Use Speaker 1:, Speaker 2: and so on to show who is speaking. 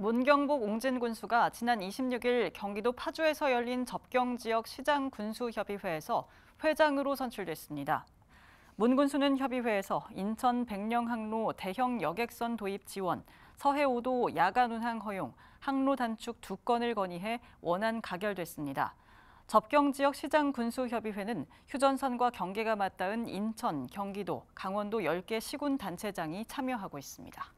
Speaker 1: 문경복 옹진 군수가 지난 26일 경기도 파주에서 열린 접경지역 시장 군수협의회에서 회장으로 선출됐습니다. 문 군수는 협의회에서 인천 백령항로 대형 여객선 도입 지원, 서해 5도 야간 운항 허용, 항로 단축 두 건을 건의해 원안 가결됐습니다. 접경지역 시장 군수협의회는 휴전선과 경계가 맞닿은 인천, 경기도, 강원도 10개 시군 단체장이 참여하고 있습니다.